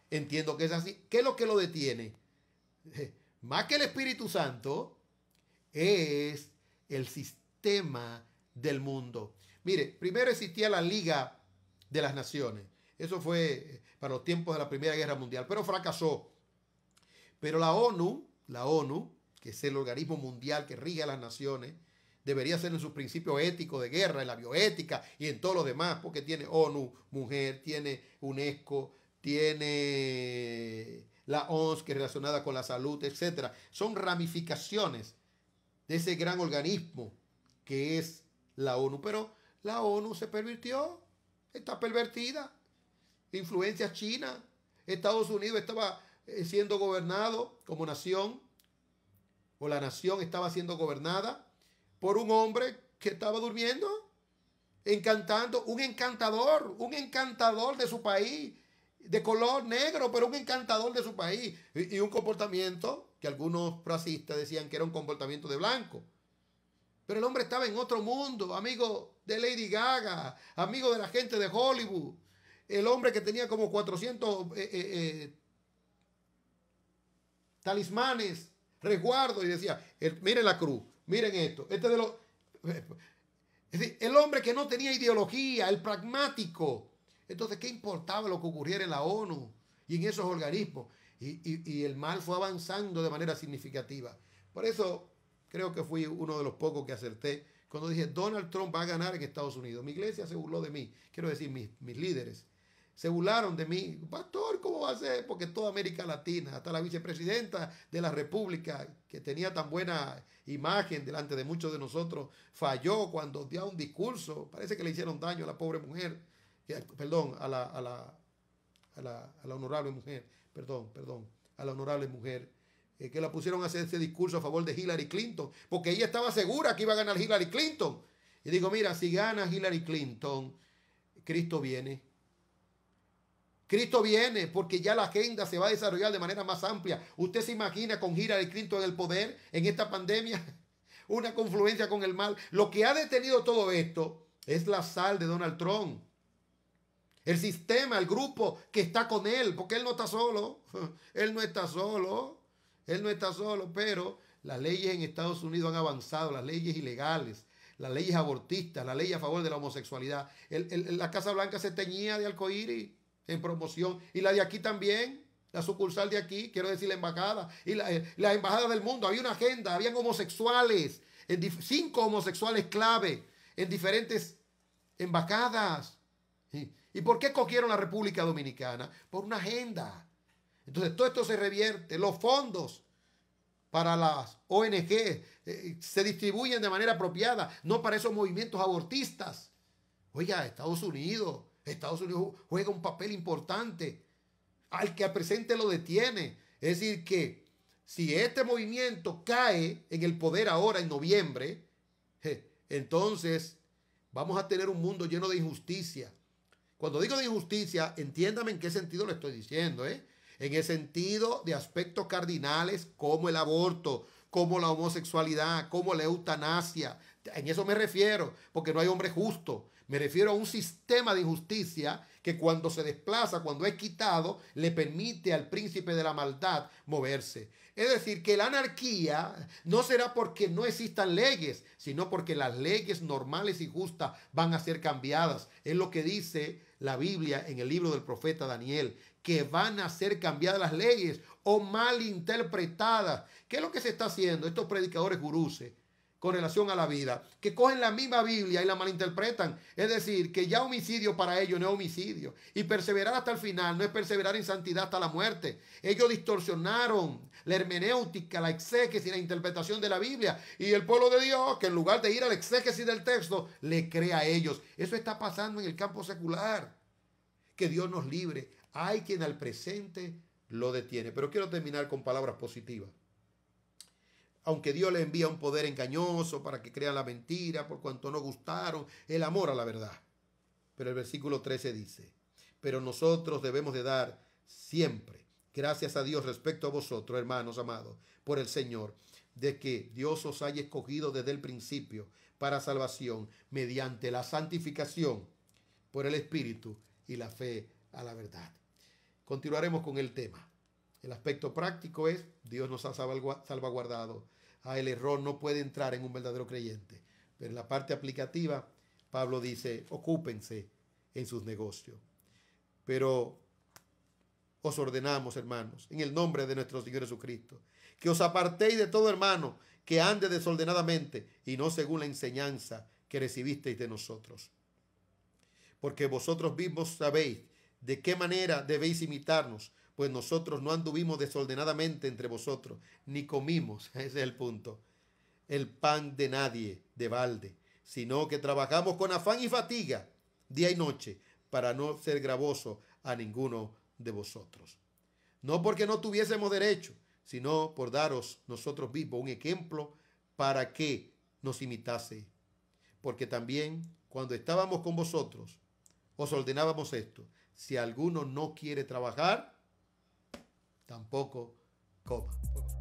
Entiendo que es así. ¿Qué es lo que lo detiene? Más que el Espíritu Santo, es el sistema del mundo. Mire, primero existía la Liga de las Naciones. Eso fue eh, para los tiempos de la Primera Guerra Mundial, pero fracasó. Pero la ONU, la ONU, que es el organismo mundial que rige a las naciones, debería ser en sus principios éticos de guerra, en la bioética y en todo lo demás, porque tiene ONU, mujer, tiene UNESCO, tiene la ONS, que es relacionada con la salud, etc. Son ramificaciones de ese gran organismo que es la ONU. Pero la ONU se pervirtió, está pervertida. Influencia china. Estados Unidos estaba eh, siendo gobernado como nación, o la nación estaba siendo gobernada por un hombre que estaba durmiendo, encantando, un encantador, un encantador de su país, de color negro, pero un encantador de su país, y, y un comportamiento que algunos racistas decían que era un comportamiento de blanco. Pero el hombre estaba en otro mundo, amigo de Lady Gaga, amigo de la gente de Hollywood. El hombre que tenía como 400 eh, eh, eh, talismanes, resguardo, y decía, miren la cruz, miren esto. Este de el hombre que no tenía ideología, el pragmático. Entonces, ¿qué importaba lo que ocurriera en la ONU y en esos organismos? y, el mal fue avanzando de manera significativa. Por eso creo que fui uno de los pocos que acerté cuando dije Donald Trump va a ganar en Estados Unidos. Mi iglesia se burló de mí, quiero decir, mis, líderes. Se burlaron de mí, pastor, ¿cómo va a ser? Porque toda América Latina, hasta la vicepresidenta de la República, que tenía tan buena imagen delante de muchos de nosotros, falló cuando dio un discurso. Parece que le hicieron daño a la pobre mujer, eh, perdón, a la honorable mujer perdón, perdón, a la honorable mujer, eh, que la pusieron a hacer ese discurso a favor de Hillary Clinton, porque ella estaba segura que iba a ganar Hillary Clinton. Y digo, mira, si gana Hillary Clinton, Cristo viene. Cristo viene porque ya la agenda se va a desarrollar de manera más amplia. ¿Usted se imagina con Hillary Clinton en el poder en esta pandemia? Una confluencia con el mal. Lo que ha detenido todo esto es la sal de Donald Trump el sistema, el grupo que está con él, porque él no está solo, él no está solo, él no está solo, pero las leyes en Estados Unidos han avanzado, las leyes ilegales, las leyes abortistas, la ley a favor de la homosexualidad. la Casa Blanca se teñía de arcoíris en promoción y la de aquí también. La sucursal de aquí, quiero decir la embajada, y la, embajadas eh, embajada del mundo. Había una agenda, habían homosexuales, cinco homosexuales clave en diferentes embajadas. ¿Y por qué cogieron la República Dominicana? Por una agenda. Entonces todo esto se revierte. Los fondos para las ONG eh, se distribuyen de manera apropiada, no para esos movimientos abortistas. Oiga, Estados Unidos, Estados Unidos juega un papel importante. Al que al presente lo detiene. Es decir, que si este movimiento cae en el poder ahora en noviembre, eh, entonces vamos a tener un mundo lleno de injusticia cuando digo de injusticia, entiéndame en qué sentido lo estoy diciendo, ¿eh? En el sentido de aspectos cardinales como el aborto, como la homosexualidad, como la eutanasia. En eso me refiero, porque no hay hombre justo. Me refiero a un sistema de injusticia que cuando se desplaza, cuando es quitado, le permite al príncipe de la maldad moverse. Es decir, que la anarquía no será porque no existan leyes, sino porque las leyes normales y justas van a ser cambiadas. Es lo que dice la Biblia en el libro del profeta Daniel, que van a ser cambiadas las leyes o mal interpretadas. ¿Qué es lo que se está haciendo? Estos predicadores guruses con relación a la vida, que cogen la misma Biblia y la malinterpretan. Es decir, que ya homicidio para ellos no es homicidio. Y perseverar hasta el final no es perseverar en santidad hasta la muerte. Ellos distorsionaron la hermenéutica, la exégesis, la interpretación de la Biblia. Y el pueblo de Dios, que en lugar de ir al exégesis del texto, le cree a ellos. Eso está pasando en el campo secular. Que Dios nos libre. Hay quien al presente lo detiene. Pero quiero terminar con palabras positivas aunque Dios le envía un poder engañoso para que crean la mentira, por cuanto no gustaron, el amor a la verdad. Pero el versículo 13 dice, pero nosotros debemos de dar siempre gracias a Dios respecto a vosotros, hermanos amados, por el Señor, de que Dios os haya escogido desde el principio para salvación mediante la santificación por el Espíritu y la fe a la verdad. Continuaremos con el tema. El aspecto práctico es, Dios nos ha salvaguardado. Ah, el error no puede entrar en un verdadero creyente. Pero en la parte aplicativa, Pablo dice, ocúpense en sus negocios. Pero os ordenamos, hermanos, en el nombre de nuestro Señor Jesucristo, que os apartéis de todo hermano que ande desordenadamente y no según la enseñanza que recibisteis de nosotros. Porque vosotros mismos sabéis de qué manera debéis imitarnos pues nosotros no anduvimos desordenadamente entre vosotros, ni comimos, ese es el punto, el pan de nadie, de balde, sino que trabajamos con afán y fatiga, día y noche, para no ser gravoso a ninguno de vosotros. No porque no tuviésemos derecho, sino por daros nosotros mismos un ejemplo para que nos imitase. Porque también cuando estábamos con vosotros, os ordenábamos esto, si alguno no quiere trabajar, tampoco coma.